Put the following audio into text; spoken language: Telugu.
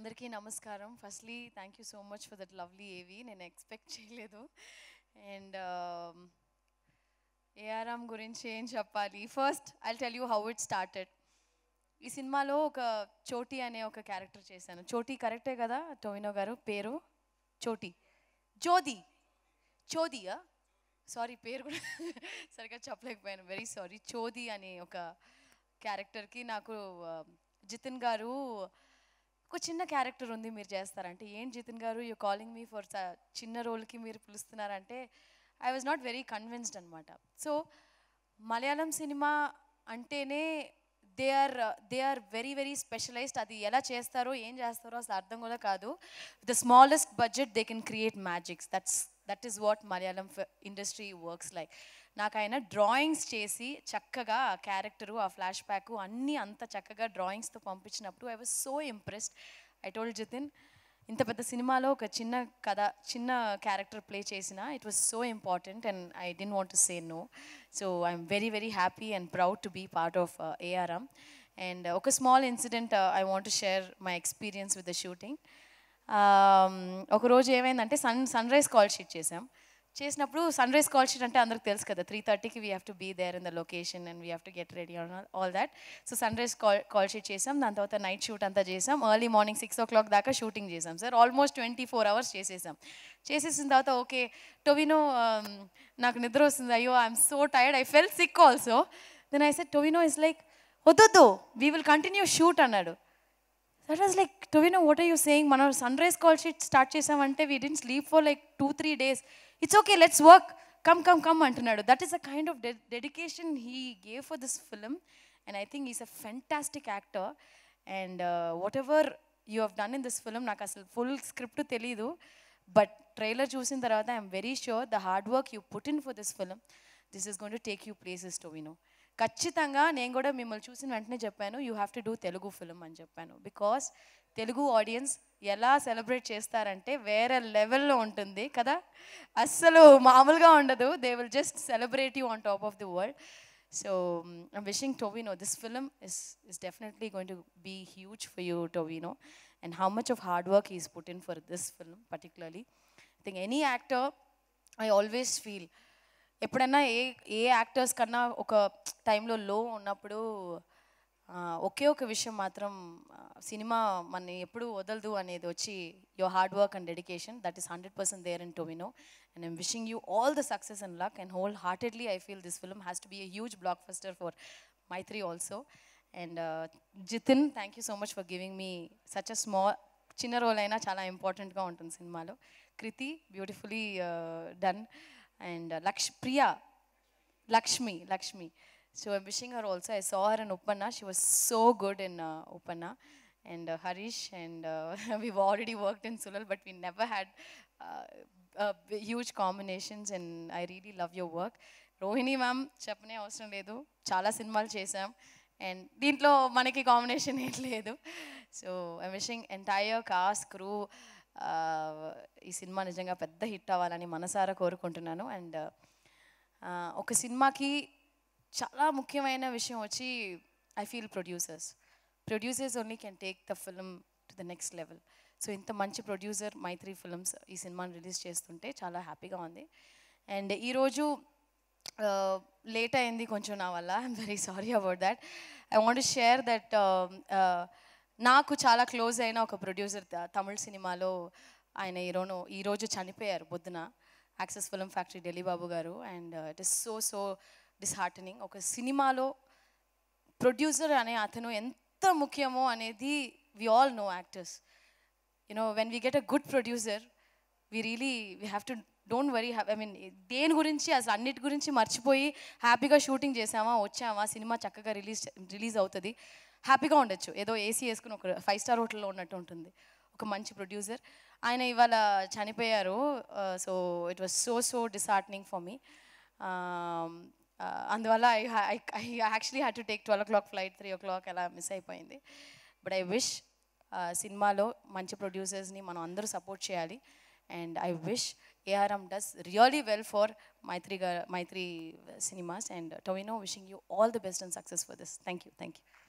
అందరికీ నమస్కారం firstly thank you so much for that lovely AV నేను ఎక్స్పెక్ట్ చేయలేదు అండ్ ఏఆర్ఆమ్ um, గురించి ఏం చెప్పాలి first I tell you how it started ఈ సినిమాలో ఒక చోటీ అనే ఒక క్యారెక్టర్ చేశాను చోటీ కరెక్టే కదా టోవినో గారు పేరు చోటీ జ్యోతి చోదియా సారీ పేరు కూడా సరిగ్గా చెప్పలేకపోయాను వెరీ సారీ చోది అనే ఒక క్యారెక్టర్కి నాకు జితిన్ గారు ఒక చిన్న క్యారెక్టర్ ఉంది మీరు చేస్తారంటే ఏం జితిన్ గారు యూ కాలింగ్ మీ ఫర్ చిన్న రోల్కి మీరు పిలుస్తున్నారంటే I was not very convinced అనమాట సో మలయాళం సినిమా అంటేనే they are they are very very specialized అది ఎలా చేస్తారో ఏం చేస్తారో అసలు అర్థం కూడా కాదు the smallest budget they can create magics that's that is what Malayalam industry works like నాకు ఆయన డ్రాయింగ్స్ చేసి చక్కగా ఆ క్యారెక్టరు ఆ ఫ్లాష్ బ్యాక్ అన్నీ అంత చక్కగా డ్రాయింగ్స్తో పంపించినప్పుడు I was so impressed I told Jithin ఇంత పెద్ద సినిమాలో ఒక చిన్న కథ చిన్న క్యారెక్టర్ ప్లే చేసిన it was so important and I didn't want say no so I'm very very happy and proud to be part of ARM and ఒక small incident I want to share my experience with the shooting ఒకరోజు ఏమైందంటే sun sunrise call sheet చేసాం చేసినప్పుడు సన్ రైజ్ కాల్ షీట్ అంటే అందరికి తెలుసు కదా త్రీ థర్టీకి we have to be there in the location and we have to get ready on all that so sunrise call call sheet చేసాం దాని తర్వాత నైట్ షూట్ అంతా చేసాం early morning six o'clock దాకా షూటింగ్ చేసాం sir almost twenty four hours చేసేసాం చేసేసిన తర్వాత ఓకే టొవినో um, నాకు నిద్ర వస్తుంది అయ్యో I'm so tired I fell sick also then I said Tovino is like వద్దొద్దు వీ విల్ కంటిన్యూ షూట్ అన్నాడు that was like to know what are you saying మనం sunrise call sheet start చేసామంటే we didn't sleep for like two three days it's okay let's work come come come అంటున్నాడు that is a kind of dedication he gave for this film and I think is a fantastic actor and whatever you have done in this film నాకు అసలు ఫుల్ స్క్రిప్ట్ తెలీదు బట్ ట్రైలర్ చూసిన తర్వాత I'm very sure the hard work you put in for this film this is going to take you places Tovino ఖచ్చితంగా నేను కూడా మిమ్మల్ని చూసిన వెంటనే చెప్పాను you have to do Telugu film అని చెప్పాను బికాస్ తెలుగు ఆడియన్స్ ఎలా సెలబ్రేట్ చేస్తారంటే వేరే లెవెల్లో ఉంటుంది కదా అస్సలు మామూలుగా ఉండదు they will just celebrate you on top of the world so I'm wishing Tovino this film is is definitely going to be huge for you Tovino and how much of hard work is put in for this film particularly I think any actor I always feel ఎప్పుడైనా ఏ ఏ యాక్టర్స్ కన్నా ఒక టైంలో లో ఉన్నప్పుడు ఒకే ఒక విషయం మాత్రం సినిమా మన ఎప్పుడు వదలదు అనేది వచ్చి your hard work and dedication that is hundred percent there in Tovino and I'm wishing you all the success and luck and wholeheartedly I feel this film has to be a huge blockbuster for Mythri also and Jithin thank you so much for giving me such a small చిన్న రోల్ అయినా చాలా ఇంపార్టెంట్గా ఉంటుంది సినిమాలో Krithi beautifully done uh, and Laksh Priya Lakshmi Lakshmi so I wishing her also I saw her and Uppena she was so good in Uppena and Harish and we already worked in సులల్ but we never had huge combinations and I really love your work Rohini ma'am చెప్పనే అవసరం లేదు చాలా సినిమాలు చేసాం అండ్ దీంట్లో మనకి కాంబినేషన్ ఏం లేదు so I wishing entire cast crew ఈ సినిమా నిజంగా పెద్ద హిట్ అవ్వాలని మనసారా కోరుకుంటున్నాను అండ్ ఒక సినిమాకి చాలా ముఖ్యమైన విషయం వచ్చి I feel producers producers only can take the film to the next level so ఇంత మంచి ప్రొడ్యూసర్ మైత్రి ఫిల్మ్స్ ఈ సినిమాని రిలీజ్ చేస్తుంటే చాలా హ్యాపీగా ఉంది అండ్ ఈరోజు లేట్ అయింది కొంచెం నా వల్ల I'm very sorry about that I want share that నాకు చాలా క్లోజ్ అయిన ఒక ప్రొడ్యూసర్ తమిళ సినిమాలో ఆయన ఈరోను ఈరోజు చనిపోయారు బుద్ధున Axess Film Factory Dilli Babu గారు and it is so so disheartening ఒక సినిమాలో ప్రొడ్యూసర్ అనే అతను ఎంత ముఖ్యమో అనేది we all know actors you know when we get a good producer we really we have to don't worry I mean దేని గురించి అసలు అన్నిటి గురించి మర్చిపోయి హ్యాపీగా షూటింగ్ చేసామా వచ్చామా సినిమా చక్కగా రిలీజ్ రిలీజ్ అవుతుంది హ్యాపీగా ఉండొచ్చు ఏదో ఏసీ వేసుకుని ఒక ఫైవ్ స్టార్ హోటల్లో ఉన్నట్టు ఉంటుంది ఒక మంచి ప్రొడ్యూసర్ ఆయన ఇవాళ చనిపోయారు so it was so so disheartening for me అందువల్ల I I actually had to take twelve o'clock flight three o'clock అలా మిస్ అయిపోయింది బట్ ఐ విష్ సినిమాలో మంచి ప్రొడ్యూసర్స్ని మనం అందరూ సపోర్ట్ చేయాలి and I wish ARM does really well for Mythri గ Mythri cinemas and Tovino wishing you all the best and success for this thank you thank you